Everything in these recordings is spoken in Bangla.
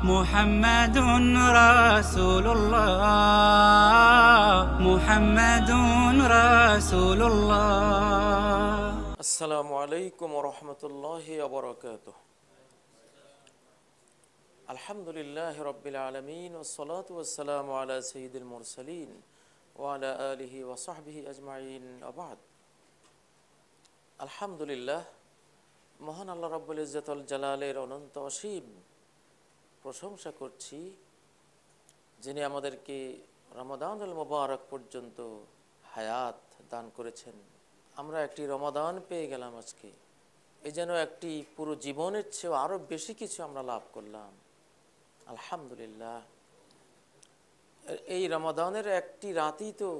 محمد رسول الله محمد رسول الله السلام عليكم ورحمة الله وبركاته الحمد لله رب العالمين والصلاة والسلام على سيد المرسلين وعلى آله وصحبه أجمعين وبعد الحمد لله মহান আল্লাহ রব্বুল ইজতল জালালের অনন্ত অসীম প্রশংসা করছি যিনি আমাদেরকে রমাদানুল মুবারক পর্যন্ত হায়াত দান করেছেন আমরা একটি রমাদান পেয়ে গেলাম আজকে এই যেন একটি পুরো জীবনের চেয়েও আরও বেশি কিছু আমরা লাভ করলাম আলহামদুলিল্লাহ এই রমাদানের একটি রাতই তো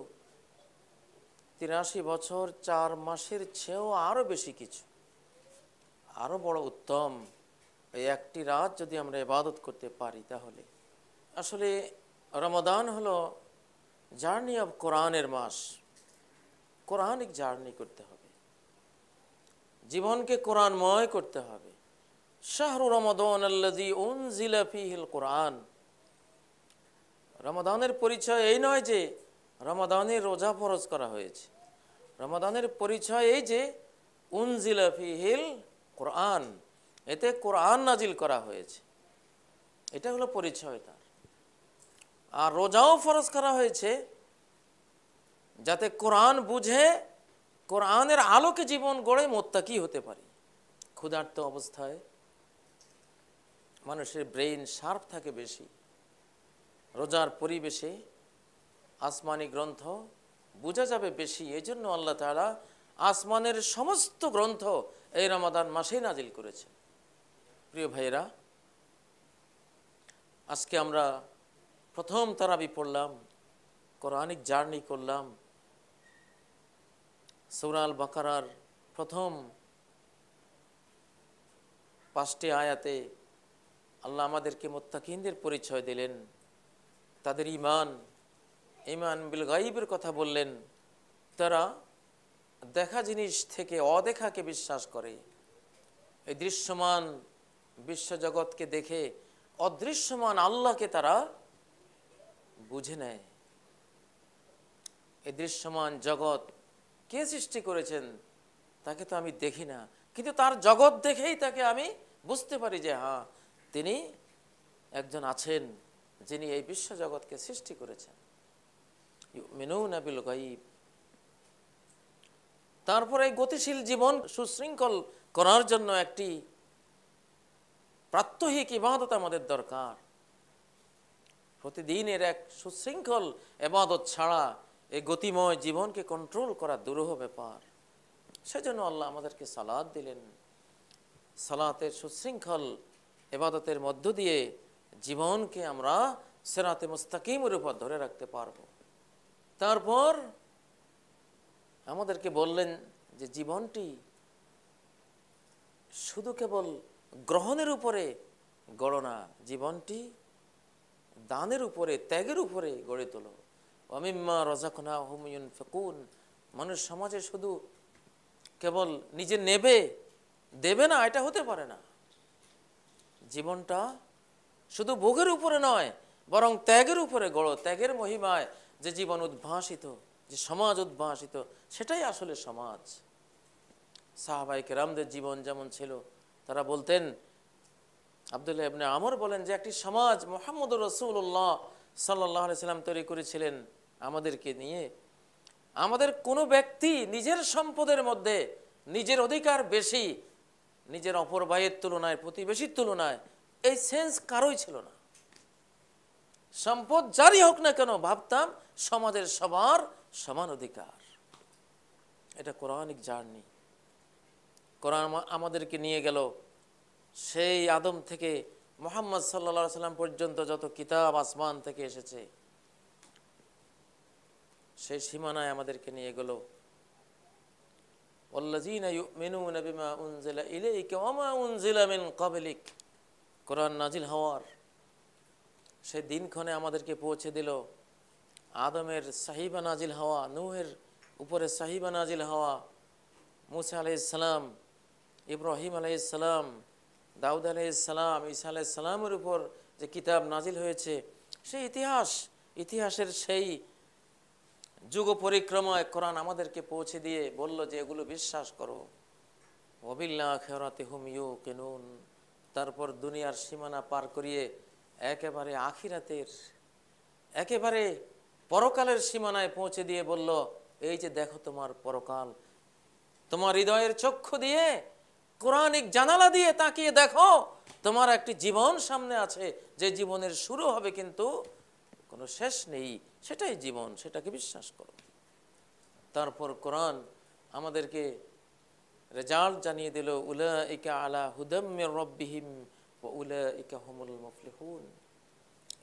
তিরাশি বছর চার মাসের চেয়েও আরও বেশি কিছু আরও বড় উত্তম এই একটি রাত যদি আমরা ইবাদত করতে পারি তাহলে আসলে রমাদান হল জার্নি অব কোরআনের মাস কোরআনিক জার্নি করতে হবে জীবনকে কোরআনময় করতে হবে শাহরু রমাদান আল্লাজি কোরআন রমাদানের পরিচয় এই নয় যে রমাদানের রোজা ফরজ করা হয়েছে রমাদানের পরিচয় এই যে হিল কোরআন এতে কোরআন নাজিল করা হয়েছে এটা হলো পরিচয় তার আর রোজাও ফরজ করা হয়েছে যাতে কোরআন বুঝে কোরআনের আলোকে জীবন গড়ে মোত্তাকি হতে পারি ক্ষুধার্ত অবস্থায় মানুষের ব্রেইন শার্প থাকে বেশি রোজার পরিবেশে আসমানি গ্রন্থ বোঝা যাবে বেশি এই জন্য আল্লাহ তালা আসমানের সমস্ত গ্রন্থ এই রমাদান মাসেই নাজিল করেছেন প্রিয় ভাইয়েরা আজকে আমরা প্রথম তারাবি পড়লাম কোরআনিক জার্নি করলাম সৌরাল বাকারার প্রথম পাঁচটি আয়াতে আল্লাহ আমাদেরকে মোত্তাকিনদের পরিচয় দিলেন তাদের ইমান ইমান বিল গাইবের কথা বললেন তারা দেখা জিনিস থেকে অদেখাকে বিশ্বাস করে এই দৃশ্যমান বিশ্বজগৎকে দেখে অদৃশ্যমান আল্লাহকে তারা বুঝে নেয় এই দৃশ্যমান জগৎ কে সৃষ্টি করেছেন তাকে তো আমি দেখি না কিন্তু তার জগৎ দেখেই তাকে আমি বুঝতে পারি যে হ্যাঁ তিনি একজন আছেন যিনি এই বিশ্বজগৎকে সৃষ্টি করেছেন মেনু মেনৌনাবিল গাইব তারপর এই গতিশীল জীবন সুশৃঙ্খল করার জন্য একটি প্রাত্যহিক ইবাদত আমাদের দরকার প্রতিদিনের এক সুশৃঙ্খল এবাদত ছাড়া এই গতিময় জীবনকে কন্ট্রোল করা দুরূহ ব্যাপার সেজন্য আল্লাহ আমাদেরকে সালাদ দিলেন সালাতের সুশৃঙ্খল এবাদতের মধ্য দিয়ে জীবনকে আমরা সেরাতে মুস্তাকিমের উপর ধরে রাখতে পারব তারপর আমাদেরকে বললেন যে জীবনটি শুধু কেবল গ্রহণের উপরে গড়না জীবনটি দানের উপরে ত্যাগের উপরে গড়ে তোলো অমিম্মা রজাকনা হুময়ুন ফেকুন মানুষ সমাজে শুধু কেবল নিজে নেবে দেবে না এটা হতে পারে না জীবনটা শুধু ভোগের উপরে নয় বরং ত্যাগের উপরে গড়ো ত্যাগের মহিমায় যে জীবন উদ্ভাসিত যে সমাজ উদ্ভাসিত সেটাই আসলে সমাজ সাহাবাই কেরামদের জীবন যেমন ছিল তারা বলতেন আবদুল্লাহ ইবনে আমর বলেন যে একটি সমাজ মোহাম্মদ রসুল্লাহ সাল্লাহ সাল্লাম তৈরি করেছিলেন আমাদেরকে নিয়ে আমাদের কোনো ব্যক্তি নিজের সম্পদের মধ্যে নিজের অধিকার বেশি নিজের অপর ভাইয়ের তুলনায় প্রতিবেশীর তুলনায় এই সেন্স কারোই ছিল না সম্পদ যারই হোক না কেন ভাবতাম সমাজের সবার সমান অধিকার এটা কোরআনিক জার্নি কোরআন আমাদেরকে নিয়ে গেল সেই আদম থেকে মোহাম্মদ সাল্লা সাল্লাম পর্যন্ত যত কিতাব আসমান থেকে এসেছে সেই সীমানায় আমাদেরকে নিয়ে গেল কোরআন নাজিল হওয়ার সে দিনক্ষণে আমাদেরকে পৌঁছে দিল আদমের সাহিবা নাজিল হওয়া নূহের উপরে সাহিবা নাজিল হওয়া মুসা আলি ইব্রাহিম আলাইসালাম দাউদ আলাইসালাম ঈসা আলাইসালামের উপর যে কিতাব নাজিল হয়েছে সেই ইতিহাস ইতিহাসের সেই যুগ পরিক্রমায় কোরআন আমাদেরকে পৌঁছে দিয়ে বলল যে এগুলো বিশ্বাস করো অবিল্লা খেরাতে হুম ইউ কেনুন তারপর দুনিয়ার সীমানা পার করিয়ে একেবারে আখিরাতের একেবারে পরকালের সীমানায় পৌঁছে দিয়ে বলল এই যে দেখো তোমার পরকাল তোমার হৃদয়ের চক্ষু দিয়ে কোরআনিক জানালা দিয়ে তাকিয়ে দেখো তোমার একটি জীবন সামনে আছে যে জীবনের শুরু হবে কিন্তু কোনো শেষ নেই সেটাই জীবন সেটাকে বিশ্বাস করো তারপর কোরআন আমাদেরকে রেজাল্ট জানিয়ে দিল উলা ইকা আলা হুদমির রব্বিহিম উলা ইকা হুমুল মফলিহুন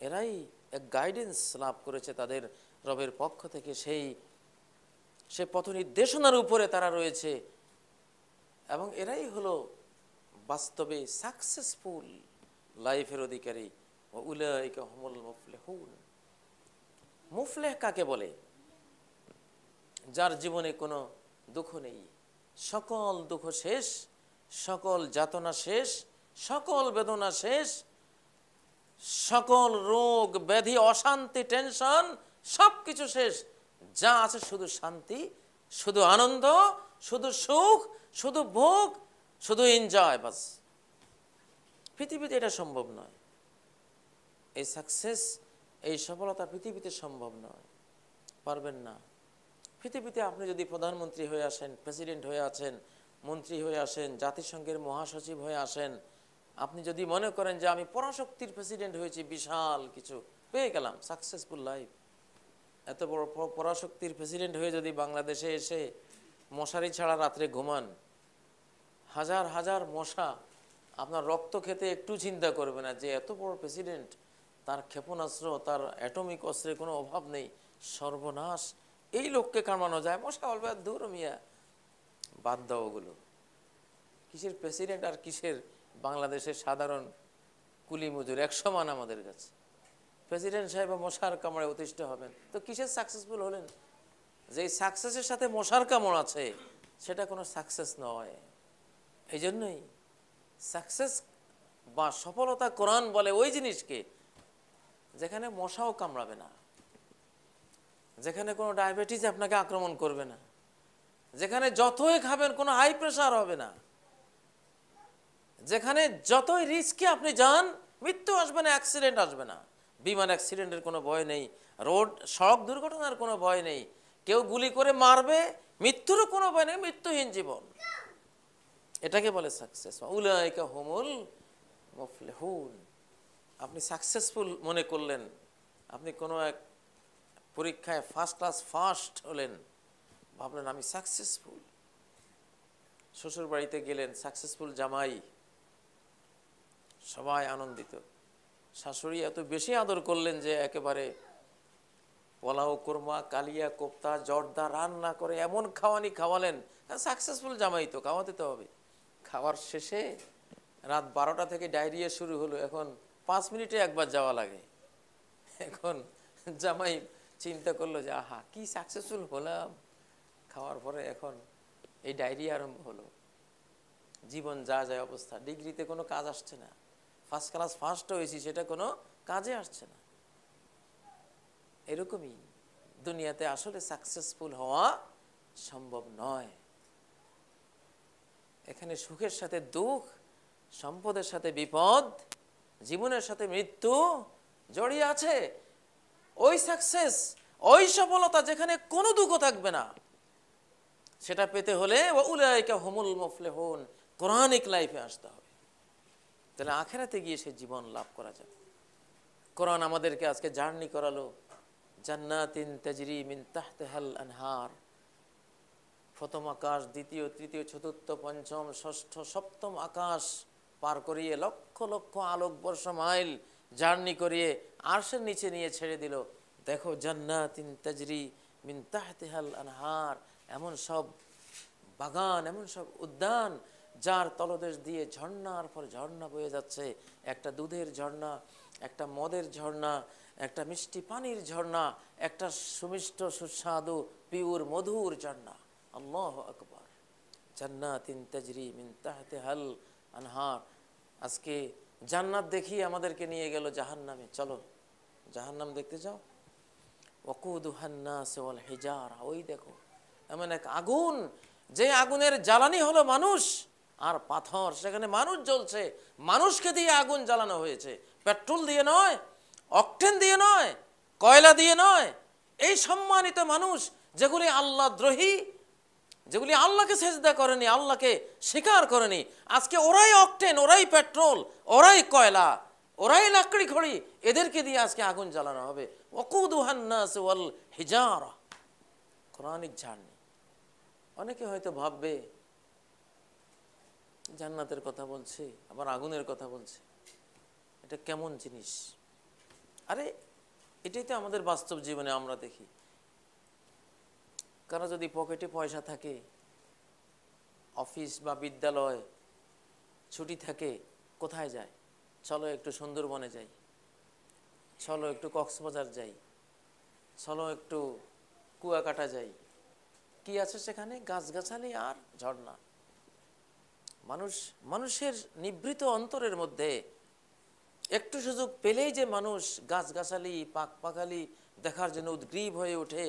এরাই এক গাইডেন্স লাভ করেছে তাদের রবের পক্ষ থেকে সেই সে পথ নির্দেশনার উপরে তারা রয়েছে এবং এরাই হলো বাস্তবে সাকসেসফুল লাইফের অধিকারী উলাইকা মুফলে হুন মুফলেহ কাকে বলে যার জীবনে কোনো দুঃখ নেই সকল দুঃখ শেষ সকল যাতনা শেষ সকল বেদনা শেষ সকল রোগ ব্যাধি অশান্তি টেনশন সব কিছু শেষ যা আছে শুধু শান্তি শুধু আনন্দ শুধু সুখ শুধু ভোগ শুধু এনজয় বাস পৃথিবীতে এটা সম্ভব নয় এই সাকসেস এই সফলতা পৃথিবীতে সম্ভব নয় পারবেন না পৃথিবীতে আপনি যদি প্রধানমন্ত্রী হয়ে আসেন প্রেসিডেন্ট হয়ে আছেন মন্ত্রী হয়ে আসেন জাতিসংঘের মহাসচিব হয়ে আসেন আপনি যদি মনে করেন যে আমি পরাশক্তির প্রেসিডেন্ট হয়েছি বিশাল কিছু পেয়ে গেলাম সাকসেসফুল লাইফ এত বড় পরাশক্তির প্রেসিডেন্ট হয়ে যদি বাংলাদেশে এসে মশারি ছাড়া রাত্রে ঘুমান হাজার হাজার মশা আপনার রক্ত খেতে একটু চিন্তা করবে না যে এত বড় প্রেসিডেন্ট তার ক্ষেপণাস্ত্র তার অ্যাটমিক অস্ত্রের কোনো অভাব নেই সর্বনাশ এই লোককে কামানো যায় মশা বলবে দূর মিয়া বাদ দাও ওগুলো কিসের প্রেসিডেন্ট আর কিসের বাংলাদেশের সাধারণ কুলি মজুর এক সমান আমাদের কাছে প্রেসিডেন্ট সাহেব মশার কামড়ে অতিষ্ঠ হবেন তো কিসের সাকসেসফুল হলেন যে সাকসেসের সাথে মশার কামড় আছে সেটা কোনো সাকসেস নয় এই জন্যই সাকসেস বা সফলতা কোরআন বলে ওই জিনিসকে যেখানে মশাও কামড়াবে না যেখানে কোনো ডায়াবেটিস আপনাকে আক্রমণ করবে না যেখানে যতই খাবেন কোনো হাই প্রেশার হবে না যেখানে যতই রিস্কে আপনি যান মৃত্যু আসবে না অ্যাক্সিডেন্ট আসবে না বিমান অ্যাক্সিডেন্টের কোনো ভয় নেই রোড সড়ক দুর্ঘটনার কোনো ভয় নেই কেউ গুলি করে মারবে মৃত্যুরও কোনো উপায় নেই মৃত্যুহীন জীবন এটাকে বলে সাকসেস উলায়িকা হুমুল মুফলেহুন আপনি সাকসেসফুল মনে করলেন আপনি কোনো এক পরীক্ষায় ফার্স্ট ক্লাস ফার্স্ট হলেন ভাবলেন আমি সাকসেসফুল শ্বশুর বাড়িতে গেলেন সাকসেসফুল জামাই সবাই আনন্দিত শাশুড়ি এত বেশি আদর করলেন যে একেবারে পোলাও কোরমা কালিয়া কোপ্তা জর্দা রান্না করে এমন খাওয়ানি খাওয়ালেন সাকসেসফুল হ্যাঁ, জামাই তো খাওয়াতে তো হবে খাওয়ার শেষে রাত বারোটা থেকে ডায়রিয়া শুরু হলো এখন পাঁচ মিনিটে একবার যাওয়া লাগে এখন জামাই চিন্তা করলো যে আহা কি সাকসেসফুল হলাম খাওয়ার পরে এখন এই ডায়রিয়া আরম্ভ হলো জীবন যা যায় অবস্থা ডিগ্রিতে কোনো কাজ আসছে না ফার্স্ট ক্লাস ফার্স্ট হয়েছি সেটা কোনো কাজে আসছে না এরকমই দুনিয়াতে আসলে সাকসেসফুল হওয়া সম্ভব নয় এখানে সুখের সাথে দুঃখ সম্পদের সাথে বিপদ জীবনের সাথে মৃত্যু জড়িয়ে আছে ওই সাকসেস ওই সফলতা যেখানে কোনো দুঃখ থাকবে না সেটা পেতে হলে উলায়িকা হোমুল মফলে হন কোরআনিক লাইফে আসতে হবে তাহলে আখেরাতে গিয়ে সে জীবন লাভ করা যাবে কোরআন আমাদেরকে আজকে জার্নি করালো জান্নাতিন তাজরি মিন তাহতেহাল আনহার প্রথম আকাশ দ্বিতীয় তৃতীয় চতুর্থ পঞ্চম ষষ্ঠ সপ্তম আকাশ পার করিয়ে লক্ষ লক্ষ আলোকবর্ষ মাইল জার্নি করিয়ে আরশের নিচে নিয়ে ছেড়ে দিল দেখো জান্নাতিন তাজরি মিন তাহতেহাল আনহার এমন সব বাগান এমন সব উদ্যান যার তলদেশ দিয়ে ঝর্ণার পর ঝর্ণা বয়ে যাচ্ছে একটা দুধের ঝর্ণা একটা মদের ঝর্ণা একটা মিষ্টি পানির ঝর্ণা একটা সুমিষ্ট সুস্বাদু পিউর মধুর ঝর্ণা আল্লাহ আকবর জান্নাতিন তাজরি মিন তাহতে হাল আনহার আজকে জান্নাত দেখিয়ে আমাদেরকে নিয়ে গেল জাহান্নামে চলো জাহান্নাম দেখতে যাও ওয়াল হেজার ওই দেখো এমন এক আগুন যে আগুনের জ্বালানি হলো মানুষ আর পাথর সেখানে মানুষ জ্বলছে মানুষকে দিয়ে আগুন জ্বালানো হয়েছে পেট্রোল দিয়ে নয় অকটেন দিয়ে নয় কয়লা দিয়ে নয় এই সম্মানিত মানুষ যেগুলি আল্লাহ দ্রোহী যেগুলি আল্লাহকে সেজদা করেনি আল্লাহকে স্বীকার করেনি আজকে ওরাই অকটেন ওরাই পেট্রোল ওরাই কয়লা ওরাই লাকড়ি খড়ি এদেরকে দিয়ে আজকে আগুন জ্বালানো হবে হিজারা কোরআনিক ঝাড়নি অনেকে হয়তো ভাববে জান্নাতের কথা বলছি আবার আগুনের কথা বলছি এটা কেমন জিনিস আরে এটাই তো আমাদের বাস্তব জীবনে আমরা দেখি কারো যদি পকেটে পয়সা থাকে অফিস বা বিদ্যালয় ছুটি থাকে কোথায় যায় চলো একটু সুন্দরবনে যাই চলো একটু কক্সবাজার যাই চলো একটু কুয়াকাটা যাই কি আছে সেখানে গাছগাছালি আর ঝর্ণা মানুষ মানুষের নিবৃত অন্তরের মধ্যে একটু সুযোগ পেলেই যে মানুষ গাছগাছালি পাক পাকালি দেখার জন্য উদ্গ্রীব হয়ে ওঠে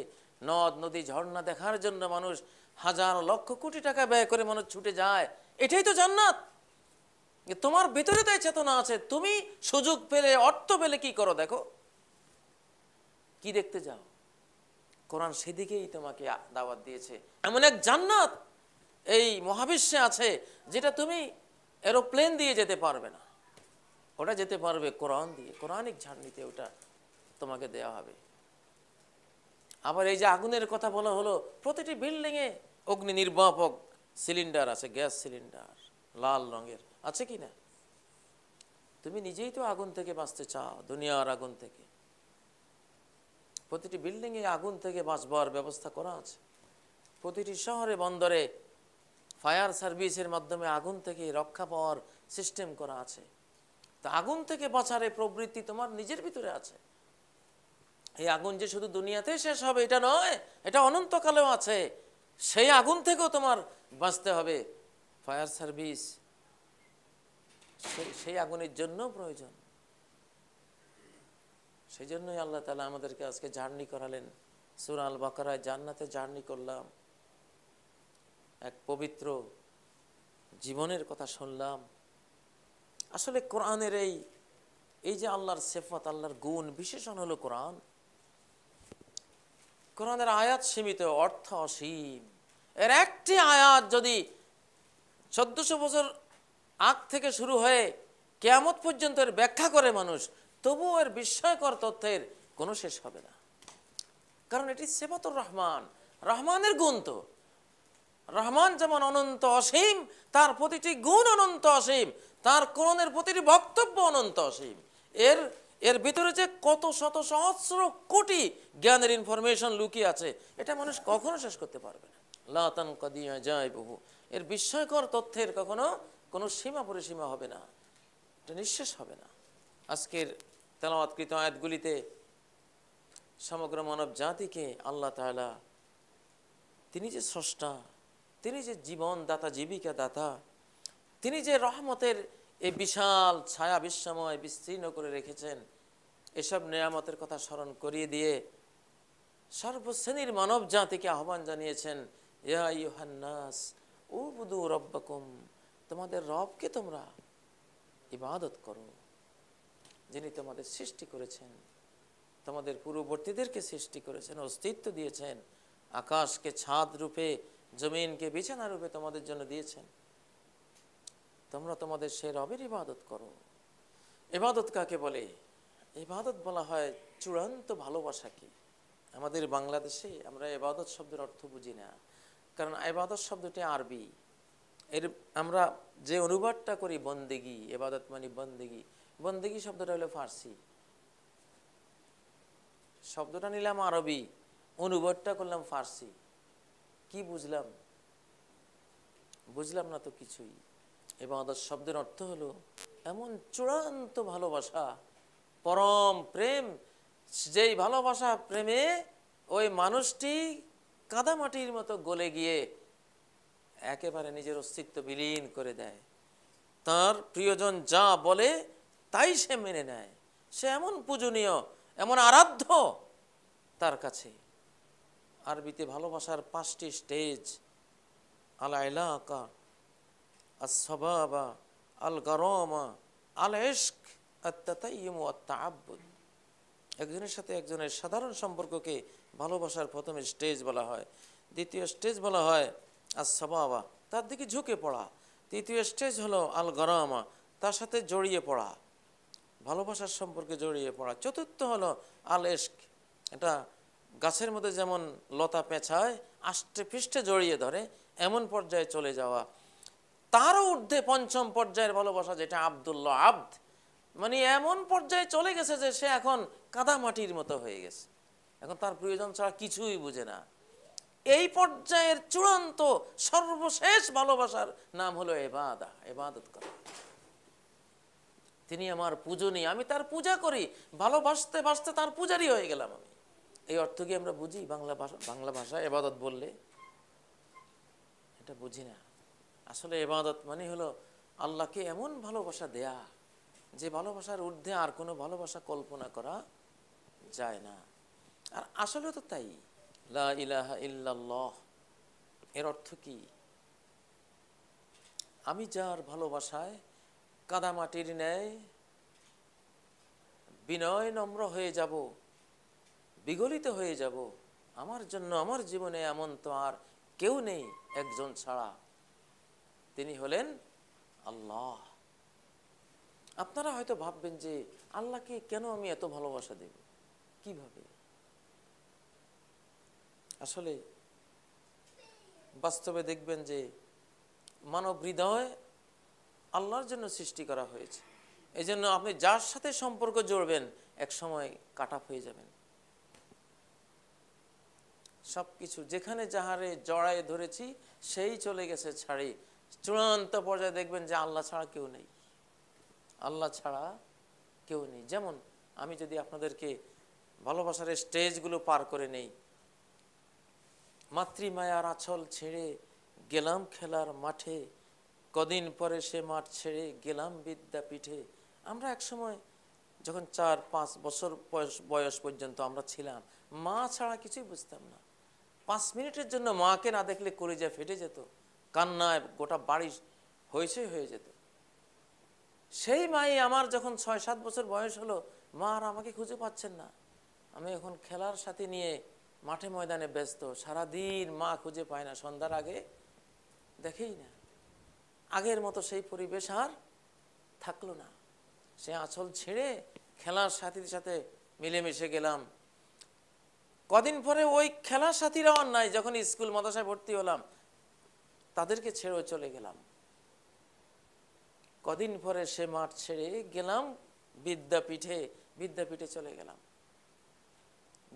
নদ নদী ঝর্ণা দেখার জন্য মানুষ হাজার লক্ষ কোটি টাকা ব্যয় করে মানুষ ছুটে যায় এটাই তো জান্নাত তোমার ভিতরে তো চেতনা আছে তুমি সুযোগ পেলে অর্থ পেলে কি করো দেখো কি দেখতে যাও কোরআন সেদিকেই তোমাকে দাওয়াত দিয়েছে এমন এক জান্নাত এই মহাবিশ্বে আছে যেটা তুমি এরোপ্লেন দিয়ে যেতে পারবে না ওটা যেতে পারবে কোরআন দিয়ে কোরআনিক ঝাড়নিতে ওটা তোমাকে দেয়া হবে আবার এই যে আগুনের কথা বলা হলো প্রতিটি বিল্ডিংয়ে অগ্নি নির্বাপক সিলিন্ডার আছে গ্যাস সিলিন্ডার লাল রঙের আছে কি না তুমি নিজেই তো আগুন থেকে বাঁচতে চাও দুনিয়ার আগুন থেকে প্রতিটি বিল্ডিংয়ে আগুন থেকে বাঁচবার ব্যবস্থা করা আছে প্রতিটি শহরে বন্দরে ফায়ার সার্ভিসের মাধ্যমে আগুন থেকে রক্ষা পাওয়ার সিস্টেম করা আছে তা আগুন থেকে বাঁচার এই প্রবৃত্তি তোমার নিজের ভিতরে আছে এই আগুন যে শুধু দুনিয়াতে শেষ হবে এটা নয় এটা অনন্তকালেও আছে সেই আগুন থেকেও তোমার বাঁচতে হবে ফায়ার সার্ভিস সেই আগুনের জন্য প্রয়োজন সেই জন্যই আল্লাহ তালা আমাদেরকে আজকে জার্নি করালেন সুরাল বাকারায় জান্নাতে জার্নি করলাম এক পবিত্র জীবনের কথা শুনলাম আসলে কোরআনের এই এই যে আল্লাহর সেফাত আল্লাহর গুণ বিশেষণ হলো কোরআন কোরআনের আয়াত সীমিত অর্থ অসীম এর একটি আয়াত যদি চোদ্দশো বছর আগ থেকে শুরু হয়ে কেয়ামত পর্যন্ত এর ব্যাখ্যা করে মানুষ তবুও এর বিস্ময়কর তথ্যের কোনো শেষ হবে না কারণ এটি সেবাতুর রহমান রহমানের গুণ তো রহমান যেমন অনন্ত অসীম তার প্রতিটি গুণ অনন্ত অসীম তার কোরণের প্রতিটি বক্তব্য অনন্ত অসীম এর এর ভিতরে যে কত শত সহস্র কোটি জ্ঞানের ইনফরমেশন লুকিয়ে আছে এটা মানুষ কখনো শেষ করতে পারবে না লাতান কদিয়া যায় বহু এর বিস্ময়কর তথ্যের কখনো কোনো সীমা পরিসীমা হবে না এটা নিঃশেষ হবে না আজকের তেলাওয়াতকৃত আয়াতগুলিতে সমগ্র মানব জাতিকে আল্লাহ তালা তিনি যে স্রষ্টা তিনি যে জীবন দাতা জীবিকা দাতা তিনি যে রহমতের এই বিশাল ছায়া বিশ্বময় বিস্তীর্ণ করে রেখেছেন এসব নিয়ামতের কথা স্মরণ করিয়ে দিয়ে সর্বশ্রেণীর মানব জাতিকে আহ্বান জানিয়েছেন ইয়া ইউহান্নাস ও বুধু রব্বাকুম তোমাদের রবকে তোমরা ইবাদত করো যিনি তোমাদের সৃষ্টি করেছেন তোমাদের পূর্ববর্তীদেরকে সৃষ্টি করেছেন অস্তিত্ব দিয়েছেন আকাশকে ছাদ রূপে জমিনকে বিছানা রূপে তোমাদের জন্য দিয়েছেন তোমরা তোমাদের সে রবের ইবাদত করো ইবাদত কাকে বলে ইবাদত বলা হয় চূড়ান্ত ভালোবাসাকে আমাদের বাংলাদেশে আমরা এবাদত শব্দের অর্থ বুঝি না কারণ এবাদত শব্দটি আরবি এর আমরা যে অনুবাদটা করি বন্দেগি এবাদত মানে বন্দেগি বন্দেগি শব্দটা হলো ফার্সি শব্দটা নিলাম আরবি অনুবাদটা করলাম ফার্সি কি বুঝলাম বুঝলাম না তো কিছুই ইবাদত শব্দের অর্থ হলো এমন চূড়ান্ত ভালোবাসা পরম প্রেম যেই ভালোবাসা প্রেমে ওই মানুষটি কাদামাটির মতো গলে গিয়ে একেবারে নিজের অস্তিত্ব বিলীন করে দেয় তার প্রিয়জন যা বলে তাই সে মেনে নেয় সে এমন পূজনীয় এমন আরাধ্য তার কাছে আরবিতে ভালোবাসার পাঁচটি স্টেজ আলা এলাকা আসবাবা আল গরমা আল এশক আত্মাতাইম একজনের সাথে একজনের সাধারণ সম্পর্ককে ভালোবাসার প্রথম স্টেজ বলা হয় দ্বিতীয় স্টেজ বলা হয় আসবাবা তার দিকে ঝুঁকে পড়া তৃতীয় স্টেজ হলো আল গরমা তার সাথে জড়িয়ে পড়া ভালোবাসার সম্পর্কে জড়িয়ে পড়া চতুর্থ হলো আল এশক এটা গাছের মধ্যে যেমন লতা পেঁচায় আষ্টে পৃষ্ঠে জড়িয়ে ধরে এমন পর্যায়ে চলে যাওয়া তারও ঊর্ধ্বে পঞ্চম পর্যায়ের ভালোবাসা যেটা আবদুল্লাহ আব্দ মানে এমন পর্যায়ে চলে গেছে যে সে এখন কাদা মাটির মতো হয়ে গেছে এখন তার প্রয়োজন ছাড়া কিছুই বুঝে না এই পর্যায়ের চূড়ান্ত সর্বশেষ ভালোবাসার নাম হলো এবাদা এবাদত করা তিনি আমার পূজনী আমি তার পূজা করি ভালোবাসতে বাসতে তার পূজারই হয়ে গেলাম আমি এই অর্থ কি আমরা বুঝি বাংলা ভাষা বাংলা ভাষা এবাদত বললে এটা বুঝি না আসলে এবাদত মানে হলো আল্লাহকে এমন ভালোবাসা দেয়া যে ভালোবাসার ঊর্ধ্বে আর কোনো ভালোবাসা কল্পনা করা যায় না আর আসলে তো তাই লা ইলাহা ইল্লাল্লাহ এর অর্থ কি আমি যার ভালোবাসায় কাদামাটির ন্যায় বিনয় নম্র হয়ে যাব বিগলিত হয়ে যাব আমার জন্য আমার জীবনে এমন তো আর কেউ নেই একজন ছাড়া তিনি হলেন আল্লাহ আপনারা হয়তো ভাববেন যে আল্লাহকে কেন আমি এত ভালোবাসা দেব কিভাবে আসলে বাস্তবে দেখবেন যে মানব হৃদয় আল্লাহর জন্য সৃষ্টি করা হয়েছে এই জন্য আপনি যার সাথে সম্পর্ক জড়বেন এক সময় কাট হয়ে যাবেন সব কিছু যেখানে যাহারে জড়ায় ধরেছি সেই চলে গেছে ছাড়ে চূড়ান্ত পর্যায়ে দেখবেন যে আল্লাহ ছাড়া কেউ নেই আল্লাহ ছাড়া কেউ নেই যেমন আমি যদি আপনাদেরকে ভালোবাসার স্টেজগুলো পার করে নেই মাতৃমায়ার আছল ছেড়ে গেলাম খেলার মাঠে কদিন পরে সে মাঠ ছেড়ে গেলাম বিদ্যাপীঠে আমরা একসময় যখন চার পাঁচ বছর বয়স বয়স পর্যন্ত আমরা ছিলাম মা ছাড়া কিছুই বুঝতাম না পাঁচ মিনিটের জন্য মাকে না দেখলে কলিজা ফেটে যেত কান্নায় গোটা বাড়ি হয়েছে হয়ে যেত সেই মাই আমার যখন ছয় সাত বছর বয়স হলো মা আর আমাকে খুঁজে পাচ্ছেন না আমি এখন খেলার সাথে নিয়ে মাঠে ময়দানে ব্যস্ত সারাদিন মা খুঁজে পায় না সন্ধ্যার আগে দেখেই না আগের মতো সেই পরিবেশ আর থাকলো না সে আঁচল ছেড়ে খেলার সাথীর সাথে মিলেমিশে গেলাম কদিন পরে ওই খেলার সাথীরা নাই যখন স্কুল মাদাসায় ভর্তি হলাম তাদেরকে ছেড়ে চলে গেলাম কদিন পরে সে মাঠ ছেড়ে গেলাম বিদ্যাপীঠে বিদ্যাপীঠে চলে গেলাম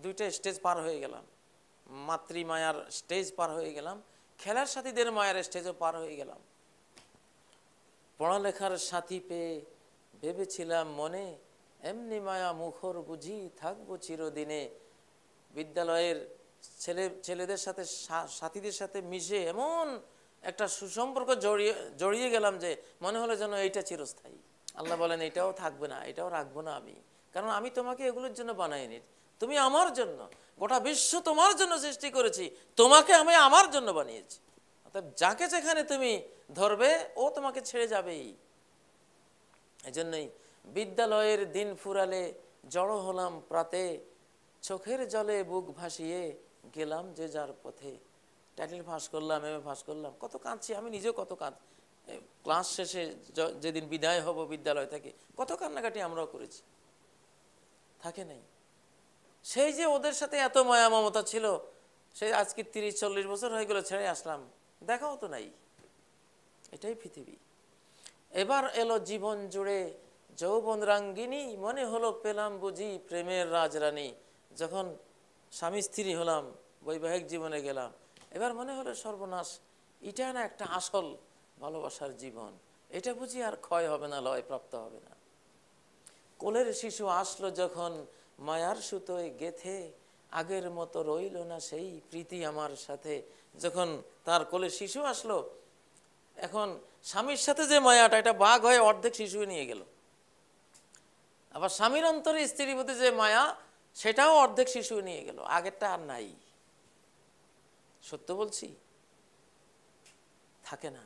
দুইটা স্টেজ পার হয়ে গেলাম মাতৃমায়ার স্টেজ পার হয়ে গেলাম খেলার সাথীদের মায়ের স্টেজও পার হয়ে গেলাম পড়ালেখার সাথী পেয়ে ভেবেছিলাম মনে এমনি মায়া মুখর বুঝি থাকবো চিরদিনে বিদ্যালয়ের ছেলে ছেলেদের সাথে সাথীদের সাথে মিশে এমন একটা সুসম্পর্ক জড়িয়ে জড়িয়ে গেলাম যে মনে হলো যেন এইটা চিরস্থায়ী আল্লাহ বলেন এটাও থাকবে না এটাও রাখবো না আমি কারণ আমি তোমাকে এগুলোর জন্য বানাইনি তুমি আমার জন্য গোটা বিশ্ব তোমার জন্য সৃষ্টি করেছি তোমাকে আমি আমার জন্য বানিয়েছি অর্থাৎ যাকে যেখানে তুমি ধরবে ও তোমাকে ছেড়ে যাবেই এই জন্যই বিদ্যালয়ের দিন ফুরালে জড়ো হলাম প্রাতে চোখের জলে বুক ভাসিয়ে গেলাম যে যার পথে ক্যাটেল ফাঁস করলাম এম এ ফাঁস করলাম কত কাঁদছি আমি নিজেও কত কাঁদ ক্লাস শেষে যেদিন বিদায় হব বিদ্যালয় থেকে কত কান্নাকাটি আমরাও করেছি থাকে নাই সেই যে ওদের সাথে এত মায়া মমতা ছিল সেই আজকে তিরিশ চল্লিশ বছর হয়ে গেল ছেড়ে আসলাম দেখাও তো নাই এটাই পৃথিবী এবার এলো জীবন জুড়ে যৌবন রাঙ্গিনী মনে হলো পেলাম বুঝি প্রেমের রাজরানী যখন স্বামী স্ত্রী হলাম বৈবাহিক জীবনে গেলাম এবার মনে হলো সর্বনাশ এটা না একটা আসল ভালোবাসার জীবন এটা বুঝি আর ক্ষয় হবে না লয় প্রাপ্ত হবে না কোলের শিশু আসলো যখন মায়ার সুতোয় গেথে আগের মতো রইল না সেই প্রীতি আমার সাথে যখন তার কোলে শিশু আসলো এখন স্বামীর সাথে যে মায়াটা এটা বাঘ হয়ে অর্ধেক শিশু নিয়ে গেল আবার স্বামীর অন্তরে স্ত্রীর প্রতি যে মায়া সেটাও অর্ধেক শিশু নিয়ে গেল আগেরটা আর নাই সত্য বলছি থাকে না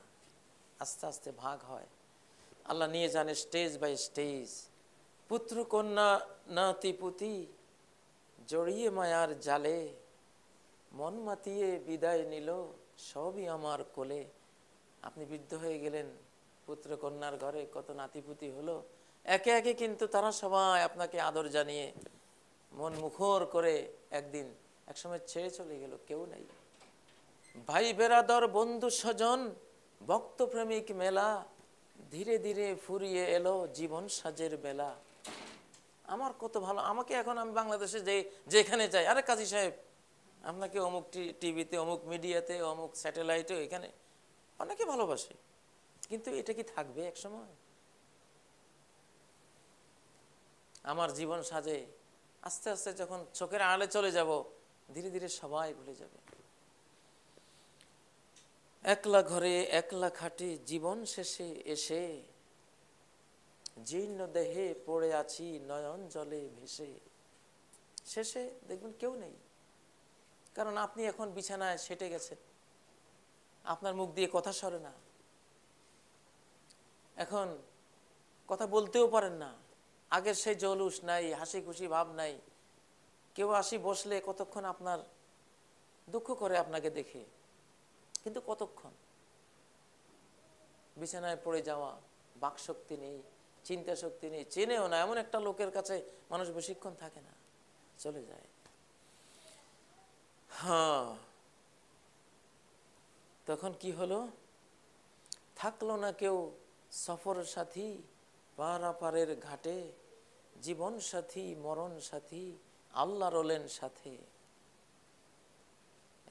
আস্তে আস্তে ভাগ হয় আল্লাহ নিয়ে জানে স্টেজ বাই স্টেজ পুত্র কন্যা নাতি পুতি জড়িয়ে মায়ার জালে মন মাতিয়ে বিদায় নিল সবই আমার কোলে আপনি বৃদ্ধ হয়ে গেলেন পুত্র কন্যার ঘরে কত নাতিপুতি হলো একে একে কিন্তু তারা সবাই আপনাকে আদর জানিয়ে মন মুখর করে একদিন একসময় ছেড়ে চলে গেল কেউ নাই ভাই বেরাদর বন্ধু স্বজন ভক্তপ্রেমিক মেলা ধীরে ধীরে ফুরিয়ে এলো জীবন সাজের বেলা আমার কত ভালো আমাকে এখন আমি বাংলাদেশে যে যেখানে যাই আরে কাজী সাহেব আপনাকে অমুক টিভিতে অমুক মিডিয়াতে অমুক স্যাটেলাইটে এখানে অনেকে ভালোবাসে কিন্তু এটা কি থাকবে এক সময় আমার জীবন সাজে আস্তে আস্তে যখন চোখের আড়ালে চলে যাব ধীরে ধীরে সবাই ভুলে যাবে একলা ঘরে একলা খাটে জীবন শেষে এসে জীর্ণ দেহে পড়ে আছি নয়ন জলে ভেসে শেষে দেখবেন কেউ নেই কারণ আপনি এখন বিছানায় সেটে গেছেন আপনার মুখ দিয়ে কথা সরে না এখন কথা বলতেও পারেন না আগের সেই জলুস নাই হাসি খুশি ভাব নাই কেউ আসি বসলে কতক্ষণ আপনার দুঃখ করে আপনাকে দেখে কিন্তু কতক্ষণ বিছানায় পড়ে যাওয়া বাকশক্তি নেই চিন্তা শক্তি নেই চেনেও না এমন একটা লোকের কাছে মানুষ বেশিক্ষণ থাকে না চলে যায় হ্যাঁ তখন কি হলো থাকলো না কেউ সফর সাথী পারাপারের ঘাটে জীবন সাথী মরণ সাথী আল্লাহ রলেন সাথে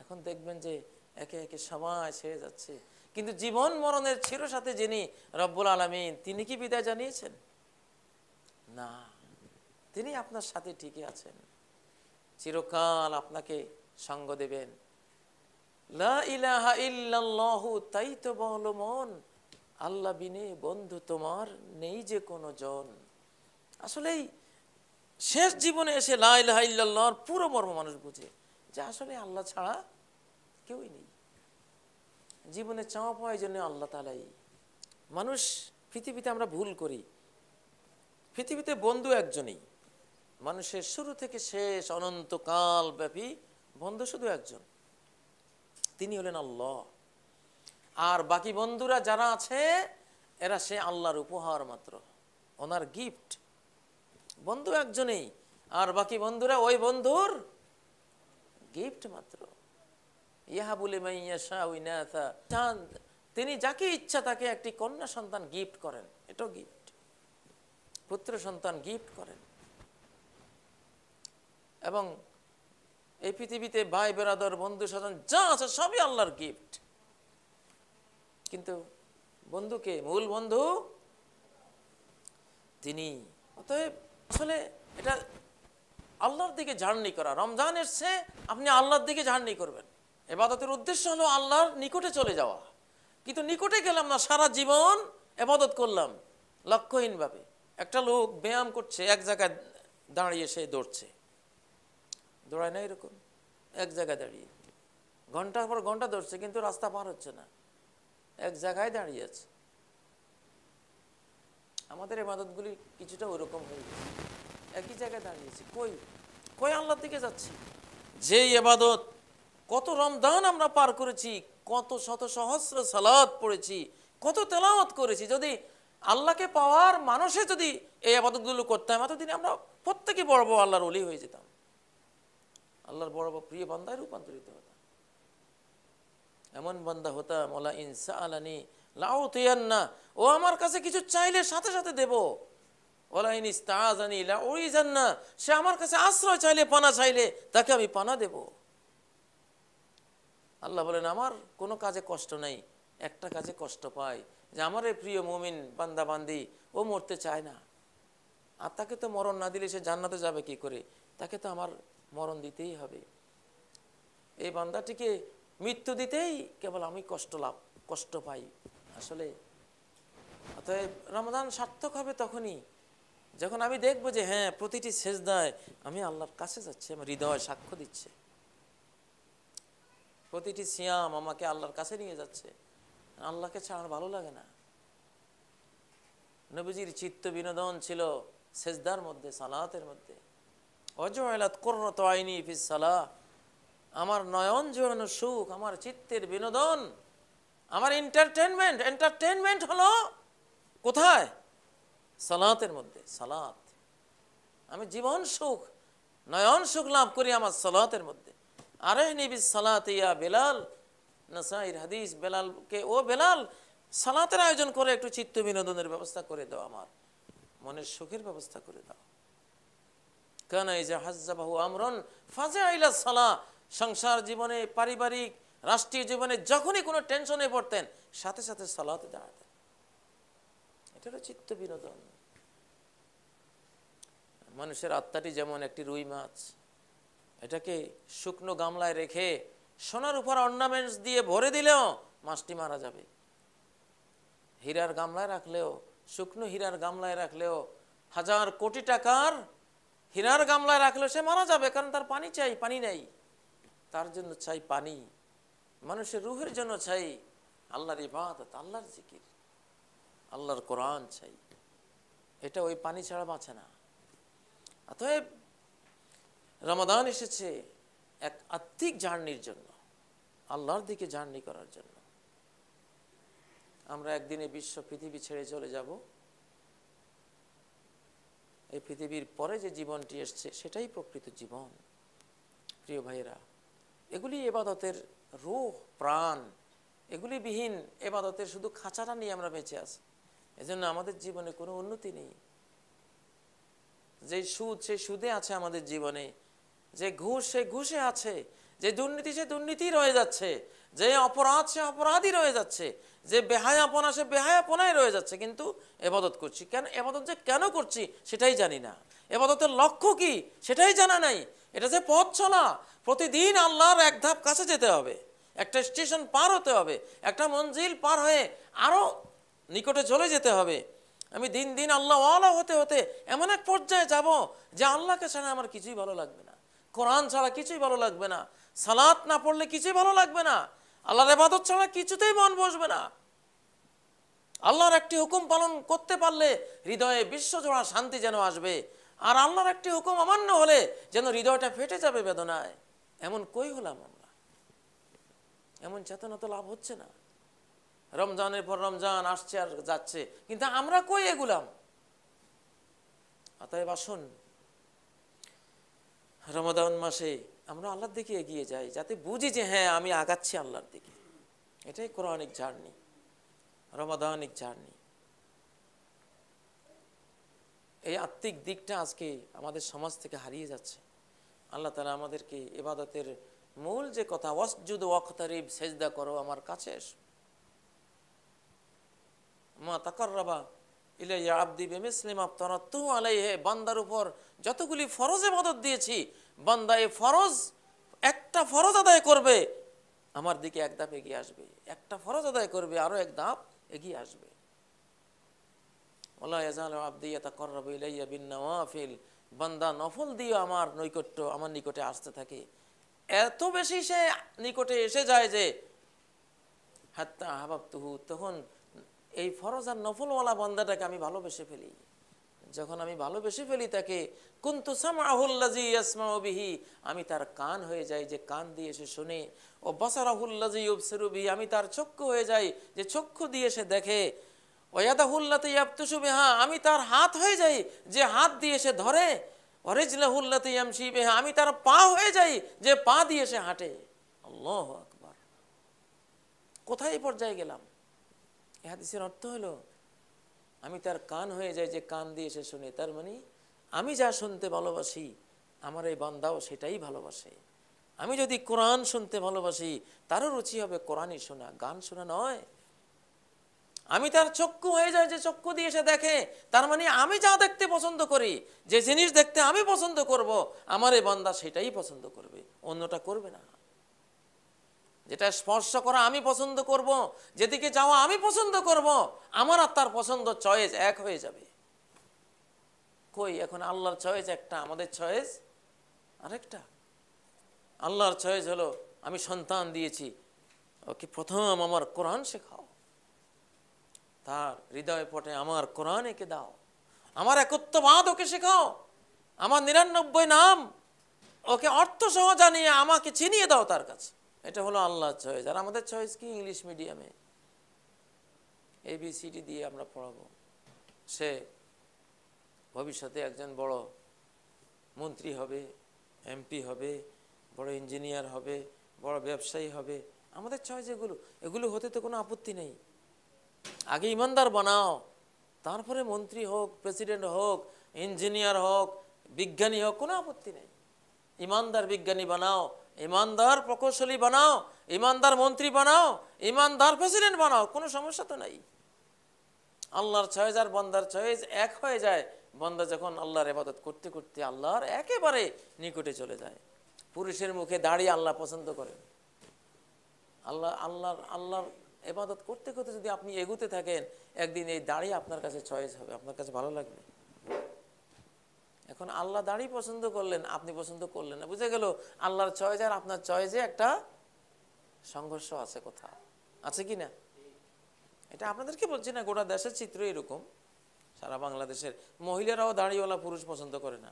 এখন দেখবেন যে একে একে সময় ছেড়ে যাচ্ছে কিন্তু জীবন মরণের ছিল সাথে যিনি রব্বুল আলমিন তিনি কি বিদায় জানিয়েছেন না তিনি আপনার সাথে ঠিকই আছেন চিরকাল আপনাকে সঙ্গ দেবেন তাই তো বল মন আল্লাহ বিনে বন্ধু তোমার নেই যে কোনো জন আসলেই শেষ জীবনে এসে লাহ পুরো মর্ম মানুষ বুঝে যে আসলে আল্লাহ ছাড়া কেউই নেই জীবনে চাওয়া পাওয়ার জন্য আল্লাহ তালাই মানুষ পৃথিবীতে আমরা ভুল করি পৃথিবীতে বন্ধু একজনই মানুষের শুরু থেকে শেষ অনন্তকাল ব্যাপী বন্ধু শুধু একজন তিনি হলেন আল্লাহ আর বাকি বন্ধুরা যারা আছে এরা সে আল্লাহর উপহার মাত্র ওনার গিফট বন্ধু একজনেই আর বাকি বন্ধুরা ওই বন্ধুর গিফট মাত্র তিনি যাকে ইচ্ছা তাকে একটি কন্যা সন্তান গিফট করেন এটাও গিফট পুত্র সন্তান গিফট করেন এবং এই পৃথিবীতে ভাই বেরাদর বন্ধু স্বজন যা আছে সবই আল্লাহর গিফট কিন্তু বন্ধুকে মূল বন্ধু তিনি অতএব আসলে এটা আল্লাহর দিকে জার্নি করা রমজান এসছে আপনি আল্লাহর দিকে জার্নি করবেন এবাদতের উদ্দেশ্য হলো আল্লাহর নিকটে চলে যাওয়া কিন্তু নিকটে গেলাম না সারা জীবন এবাদত করলাম লক্ষ্যহীনভাবে একটা লোক ব্যায়াম করছে এক জায়গায় দাঁড়িয়ে সে দৌড়ছে দৌড়ায় না এরকম এক জায়গায় দাঁড়িয়ে ঘন্টার পর ঘন্টা দৌড়ছে কিন্তু রাস্তা পার হচ্ছে না এক জায়গায় দাঁড়িয়ে আছে আমাদের এবাদতগুলি কিছুটা ওরকম হয়ে গেছে একই জায়গায় দাঁড়িয়েছে কই কই আল্লাহর দিকে যাচ্ছে যেই এবাদত কত রমদান আমরা পার করেছি কত শত সহস্র সালাদ পড়েছি কত তেলাওয়াত করেছি যদি আল্লাহকে পাওয়ার মানুষে যদি এই আবাদতগুলো করতাম দিনে আমরা প্রত্যেকে বড় বড় আল্লাহর অলি হয়ে যেতাম আল্লাহর বড় বড় প্রিয় বান্দায় রূপান্তরিত হতাম এমন বান্দা হতাম ওলা ইনসা আলানি লাউ না ও আমার কাছে কিছু চাইলে সাথে সাথে দেব ওলা ইন ইস্তাজ আনি লাউ সে আমার কাছে আশ্রয় চাইলে পানা চাইলে তাকে আমি পানা দেবো আল্লাহ বলেন আমার কোনো কাজে কষ্ট নেই একটা কাজে কষ্ট পায় যে আমার এই প্রিয় মমিন বান্দাবান্দি ও মরতে চায় না আর তাকে তো মরণ না দিলে সে জান্নাতে যাবে কি করে তাকে তো আমার মরণ দিতেই হবে এই বান্দাটিকে মৃত্যু দিতেই কেবল আমি কষ্ট লাভ কষ্ট পাই আসলে অতএব রমজান সার্থক হবে তখনই যখন আমি দেখবো যে হ্যাঁ প্রতিটি দায় আমি আল্লাহর কাছে যাচ্ছি আমার হৃদয় সাক্ষ্য দিচ্ছে প্রতিটি সিয়াম আমাকে আল্লাহর কাছে নিয়ে যাচ্ছে আল্লাহকে ছাড়া ভালো লাগে না নবীজির চিত্ত বিনোদন ছিল সেজদার মধ্যে সালাতের মধ্যে অজয়লাত আইনি ফিস আমার নয়ন জয়ন সুখ আমার চিত্তের বিনোদন আমার এন্টারটেনমেন্ট এন্টারটেনমেন্ট হলো কোথায় সালাতের মধ্যে সালাত আমি জীবন সুখ নয়ন সুখ লাভ করি আমার সালাতের মধ্যে আরে নিবি সালাত ইয়া বেলাল নাসাইর হাদিস বেলালকে ও বেলাল সালাতের আয়োজন করে একটু চিত্ত বিনোদনের ব্যবস্থা করে দাও আমার মনের সুখের ব্যবস্থা করে দাও কেন এই যে হাজ্জাবাহু আমরন ফাজে আইলা সালা সংসার জীবনে পারিবারিক রাষ্ট্রীয় জীবনে যখনই কোনো টেনশনে পড়তেন সাথে সাথে সালাতে দাঁড়াতেন এটা হলো চিত্ত বিনোদন মানুষের আত্মাটি যেমন একটি রুই মাছ এটাকে শুকনো গামলায় রেখে সোনার উপর অর্নামেন্টস দিয়ে ভরে দিলেও মাছটি মারা যাবে হীরার গামলায় রাখলেও শুকনো হীরার গামলায় রাখলেও হাজার কোটি টাকার হীরার গামলায় রাখলেও সে মারা যাবে কারণ তার পানি চাই পানি নেই তার জন্য চাই পানি মানুষের রুহের জন্য চাই আল্লাহর ইবাদত আল্লাহর জিকির আল্লাহর কোরআন চাই এটা ওই পানি ছাড়া বাঁচে না অতএব রামাদান এসেছে এক আত্মিক জার্নির জন্য আল্লাহর দিকে জার্নি করার জন্য আমরা একদিনে বিশ্ব পৃথিবী ছেড়ে চলে যাব এই পৃথিবীর পরে যে জীবনটি এসছে সেটাই প্রকৃত জীবন প্রিয় ভাইয়েরা এগুলি এবাদতের রূহ প্রাণ এগুলি বিহীন এবাদতের শুধু খাঁচাটা নিয়ে আমরা বেঁচে আছি এজন্য আমাদের জীবনে কোনো উন্নতি নেই যে সুদ সেই সুদে আছে আমাদের জীবনে যে ঘুষ সে ঘুষে আছে যে দুর্নীতি সে দুর্নীতি রয়ে যাচ্ছে যে অপরাধ সে অপরাধই রয়ে যাচ্ছে যে বেহায়াপনা সে বেহায়াপনাই রয়ে যাচ্ছে কিন্তু এবাদত করছি কেন এবাদত যে কেন করছি সেটাই জানি না এবাদতের লক্ষ্য কি সেটাই জানা নাই এটা যে পথ চলা প্রতিদিন আল্লাহর এক ধাপ কাছে যেতে হবে একটা স্টেশন পার হতে হবে একটা মঞ্জিল পার হয়ে আরও নিকটে চলে যেতে হবে আমি দিন দিন আল্লাহ আল্লাহ হতে হতে এমন এক পর্যায়ে যাব যে আল্লাহকে ছাড়া আমার কিছুই ভালো লাগবে না কোরআন ছাড়া কিছুই ভালো লাগবে না সালাত না পড়লে কিছুই ভালো লাগবে না আল্লাহর এবাদত ছাড়া কিছুতেই মন বসবে না আল্লাহর একটি হুকুম পালন করতে পারলে হৃদয়ে বিশ্বজোড়া শান্তি যেন আসবে আর আল্লাহর একটি হুকুম অমান্য হলে যেন হৃদয়টা ফেটে যাবে বেদনায় এমন কই হলাম আমরা এমন চেতনা তো লাভ হচ্ছে না রমজানের পর রমজান আসছে আর যাচ্ছে কিন্তু আমরা কই এগুলাম অতএব আসুন রমাদান মাসে আমরা আল্লাহর দিকে এগিয়ে যাই যাতে বুঝি যে হ্যাঁ আমি আগাচ্ছি আল্লাহর দিকে এটাই কোরআনিক জার্নি রমাদানিক জার্নি এই আত্মিক দিকটা আজকে আমাদের সমাজ থেকে হারিয়ে যাচ্ছে আল্লাহ তালা আমাদেরকে এবাদতের মূল যে কথা ওয়াসজুদ ওয়াকতারিব সেজদা করো আমার কাছে মা তাকর রাবা ইলাইয়া আব্দি আলাইহে বান্দার উপর যতগুলি ফরজ দিয়েছি বান্দা এই ফরজ একটা ফরজ আদায় করবে আমার দিকে এক ধাপ এগিয়ে আসবে একটা ফরজ আদায় করবে আরো এক ধাপ এগিয়ে আসবে ওলা আব্দি এটা ইলাইয়া বিন বান্দা নফল দিয়ে আমার নৈকট্য আমার নিকটে আসতে থাকে এত বেশি সে নিকটে এসে যায় যে হাত্তা আহবাব তুহু তখন এই ফরজ আর নফলওয়ালা বন্দাটাকে আমি ভালোবেসে ফেলি যখন আমি ভালোবেসে ফেলি তাকে কুন্তু সামাহুল্লাজি আমি তার কান হয়ে যাই যে কান দিয়ে সে শুনে ও বসার ইউবসিরুবিহি আমি তার চক্ষু হয়ে যাই যে চক্ষু দিয়ে সে দেখে ওয়াদাহুল্লাতে ইয়াবতুসু বেহা আমি তার হাত হয়ে যাই যে হাত দিয়ে সে ধরে অরিজলাহুল্লাতে ইয়ামশি বেহা আমি তার পা হয়ে যাই যে পা দিয়ে সে হাঁটে আল্লাহ আকবার কোথায় পর্যায়ে গেলাম এ হাদিসের অর্থ হলো আমি তার কান হয়ে যাই যে কান দিয়ে সে শুনে তার মানে আমি যা শুনতে ভালোবাসি আমার এই বান্দাও সেটাই ভালোবাসে আমি যদি কোরআন শুনতে ভালোবাসি তারও রুচি হবে কোরআনই শোনা গান শোনা নয় আমি তার চক্ষু হয়ে যায় যে চক্ষু দিয়ে সে দেখে তার মানে আমি যা দেখতে পছন্দ করি যে জিনিস দেখতে আমি পছন্দ করব আমার এই বান্দা সেটাই পছন্দ করবে অন্যটা করবে না যেটা স্পর্শ করা আমি পছন্দ করব। যেদিকে যাওয়া আমি পছন্দ করব। আমার আত্মার পছন্দ চয়েস এক হয়ে যাবে কই এখন আল্লাহর চয়েস একটা আমাদের চয়েস আরেকটা আল্লাহর চয়েস হলো আমি সন্তান দিয়েছি ওকে প্রথম আমার কোরআন শেখাও তার হৃদয় পটে আমার কোরআন একে দাও আমার একত্রবাদ ওকে শেখাও আমার নিরানব্বই নাম ওকে অর্থ সহ জানিয়ে আমাকে চিনিয়ে দাও তার কাছে এটা হলো আল্লাহ চয়েস আর আমাদের চয়েস কি ইংলিশ মিডিয়ামে এবিসিডি দিয়ে আমরা পড়াবো সে ভবিষ্যতে একজন বড় মন্ত্রী হবে এমপি হবে বড় ইঞ্জিনিয়ার হবে বড় ব্যবসায়ী হবে আমাদের চয়েস এগুলো এগুলো হতে তো কোনো আপত্তি নেই আগে ইমানদার বানাও তারপরে মন্ত্রী হোক প্রেসিডেন্ট হোক ইঞ্জিনিয়ার হোক বিজ্ঞানী হোক কোনো আপত্তি নেই ইমানদার বিজ্ঞানী বানাও ইমানদার প্রকৌশলী বানাও ইমানদার মন্ত্রী বানাও ইমানদার প্রেসিডেন্ট বানাও কোনো সমস্যা তো নাই আল্লাহর ছয়েজ আর বন্দার ছয়েজ এক হয়ে যায় বন্দা যখন আল্লাহর এবাদত করতে করতে আল্লাহর একেবারে নিকটে চলে যায় পুরুষের মুখে দাঁড়িয়ে আল্লাহ পছন্দ করেন আল্লাহ আল্লাহর আল্লাহর এবাদত করতে করতে যদি আপনি এগুতে থাকেন একদিন এই দাঁড়িয়ে আপনার কাছে চয়েস হবে আপনার কাছে ভালো লাগবে এখন আল্লাহ দাড়ি পছন্দ করলেন আপনি পছন্দ করলেন না বুঝে গেল আল্লাহর চয়েজ আর আপনার চয়েজে একটা সংঘর্ষ আছে কথা আছে কি না এটা আপনাদেরকে বলছি না গোটা দেশের চিত্র এরকম সারা বাংলাদেশের মহিলারাও দাঁড়িয়েওয়ালা পুরুষ পছন্দ করে না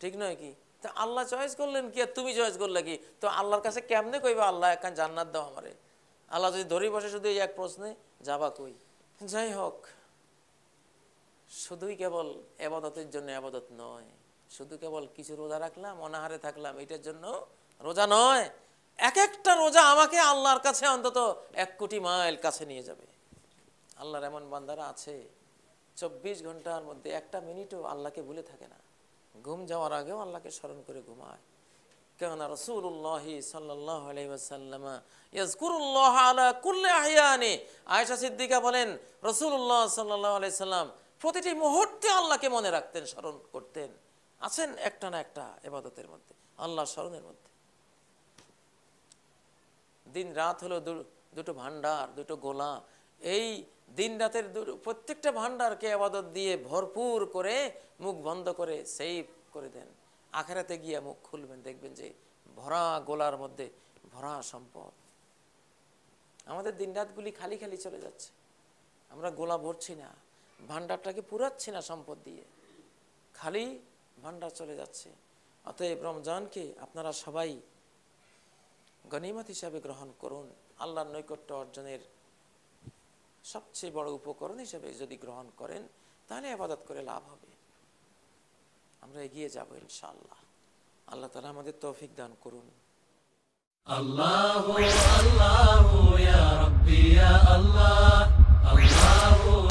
ঠিক নয় কি তো আল্লাহ চয়েস করলেন কি আর তুমি চয়েস করলে কি তো আল্লাহর কাছে কেমনে কইবা আল্লাহ একখান জান্নাত দাও আমারে আল্লাহ যদি ধরেই বসে শুধু এই এক প্রশ্নে যাবা কই যাই হোক শুধুই কেবল এবাদতের জন্য আবাদত নয় শুধু কেবল কিছু রোজা রাখলাম অনাহারে থাকলাম এটার জন্য রোজা নয় এক একটা রোজা আমাকে আল্লাহর কাছে অন্তত এক কোটি মাইল কাছে নিয়ে যাবে আল্লাহর এমন বান্দারা আছে চব্বিশ ঘন্টার মধ্যে একটা মিনিটও আল্লাহকে ভুলে থাকে না ঘুম যাওয়ার আগেও আল্লাহকে স্মরণ করে ঘুমায় কেননা রসুল্লাহ সাল্লাহ আলহিসাল্লামা কুল্লে সিদ্দিকা বলেন রসুল্লাহ সাল্লাহ আলাইসাল্লাম প্রতিটি মুহূর্তে আল্লাহকে মনে রাখতেন স্মরণ করতেন আছেন একটা না একটা এবাদতের মধ্যে আল্লাহ স্মরণের মধ্যে দিন রাত হলো দুটো ভান্ডার দুটো গোলা এই দিন রাতের প্রত্যেকটা ভান্ডারকে আবাদত দিয়ে ভরপুর করে মুখ বন্ধ করে সেভ করে দেন আখেরাতে গিয়ে মুখ খুলবেন দেখবেন যে ভরা গোলার মধ্যে ভরা সম্পদ আমাদের দিন রাতগুলি খালি খালি চলে যাচ্ছে আমরা গোলা ভরছি না ভান্ডারটাকে পুরাচ্ছি না সম্পদ দিয়ে খালি ভান্ডার চলে যাচ্ছে অতএব রমজানকে আপনারা সবাই গণিমত হিসাবে গ্রহণ করুন আল্লাহর নৈকট্য অর্জনের সবচেয়ে বড় উপকরণ হিসাবে যদি গ্রহণ করেন তাহলে আবাদত করে লাভ হবে আমরা এগিয়ে যাব ইনশাআল্লাহ আল্লাহ তালা আমাদের তৌফিক দান করুন আল্লাহ আল্লাহ